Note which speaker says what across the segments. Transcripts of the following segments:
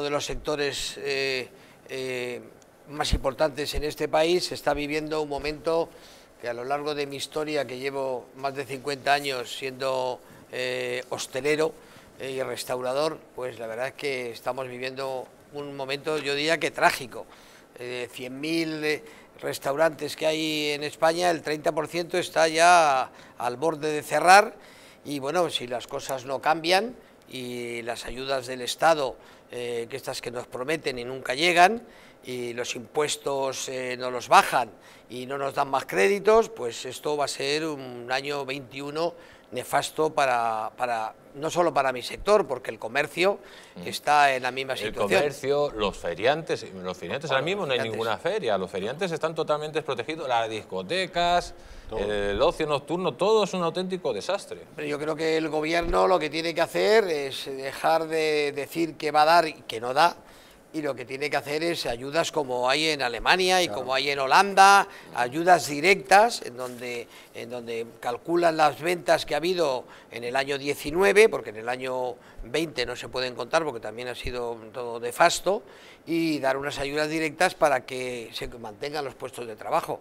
Speaker 1: Uno de los sectores eh, eh, más importantes en este país está viviendo un momento que a lo largo de mi historia, que llevo más de 50 años siendo eh, hostelero y restaurador, pues la verdad es que estamos viviendo un momento, yo diría que trágico. 100.000 restaurantes que hay en España, el 30% está ya al borde de cerrar y bueno, si las cosas no cambian, y las ayudas del Estado, eh, que estas que nos prometen y nunca llegan, y los impuestos eh, no los bajan y no nos dan más créditos, pues esto va a ser un año 21 nefasto para, para no solo para mi sector, porque el comercio mm. está en la misma situación. El comercio,
Speaker 2: los feriantes, los feriantes ahora mismo no hay ninguna feria, los feriantes están totalmente desprotegidos, las discotecas, el, el, ocio nocturno, todo es un auténtico desastre. Pero
Speaker 1: yo creo que el gobierno lo que tiene que hacer es dejar de decir que va a dar y que no da, y lo que tiene que hacer es ayudas como hay en Alemania y como hay en Holanda, ayudas directas en donde, en donde calculan las ventas que ha habido en el año 19, porque en el año 20 no se pueden contar porque también ha sido todo nefasto, y dar unas ayudas directas para que se mantengan los puestos de trabajo.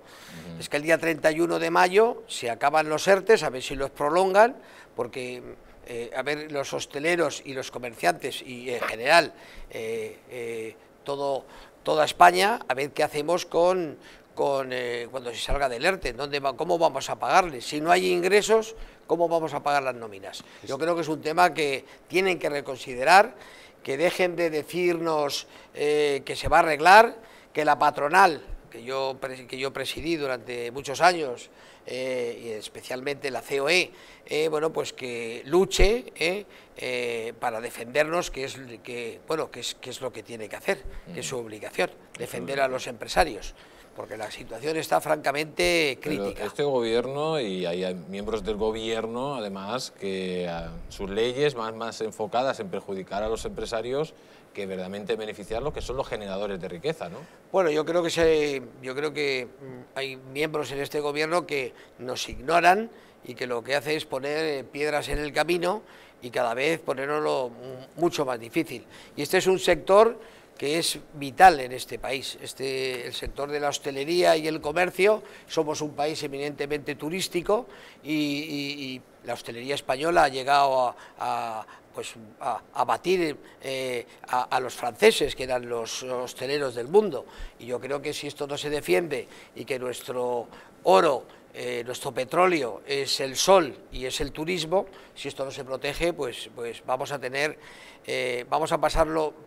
Speaker 1: Es que el día 31 de mayo se acaban los ERTES, a ver si los prolongan, porque eh, a ver, los hosteleros y los comerciantes y en general eh, eh, todo, toda España, a ver qué hacemos con, con cuando se salga del ERTE, ¿dónde cómo vamos a pagarles. Si no hay ingresos, ¿cómo vamos a pagar las nóminas? Yo creo que es un tema que tienen que reconsiderar, que dejen de decirnos que se va a arreglar, que la patronal que yo, presidí durante muchos años, eh, y especialmente la COE, eh, bueno, pues que luche eh, para defendernos, que es, es, que es lo que tiene que hacer, que es su obligación, defender a los empresarios porque la situación está
Speaker 2: francamente crítica. este gobierno, y hay miembros del gobierno, además, que ah, sus leyes van más enfocadas en perjudicar a los empresarios que verdaderamente beneficiarlos, que son los generadores de riqueza, ¿no?
Speaker 1: Bueno, yo creo que, se, yo creo que mm, hay miembros en este gobierno que nos ignoran y que lo que hace es poner eh, piedras en el camino y cada vez ponerlo mucho más difícil. Y este es un sector que es vital en este país. Este, el sector de la hostelería y el comercio, somos un país eminentemente turístico y, la hostelería española ha llegado a, pues a, batir eh, a, los franceses, que eran los hosteleros del mundo. Y yo creo que si esto no se defiende y que nuestro oro, eh, nuestro petróleo es el sol y es el turismo, si esto no se protege, pues, pues vamos a tener, eh, vamos a pasarlo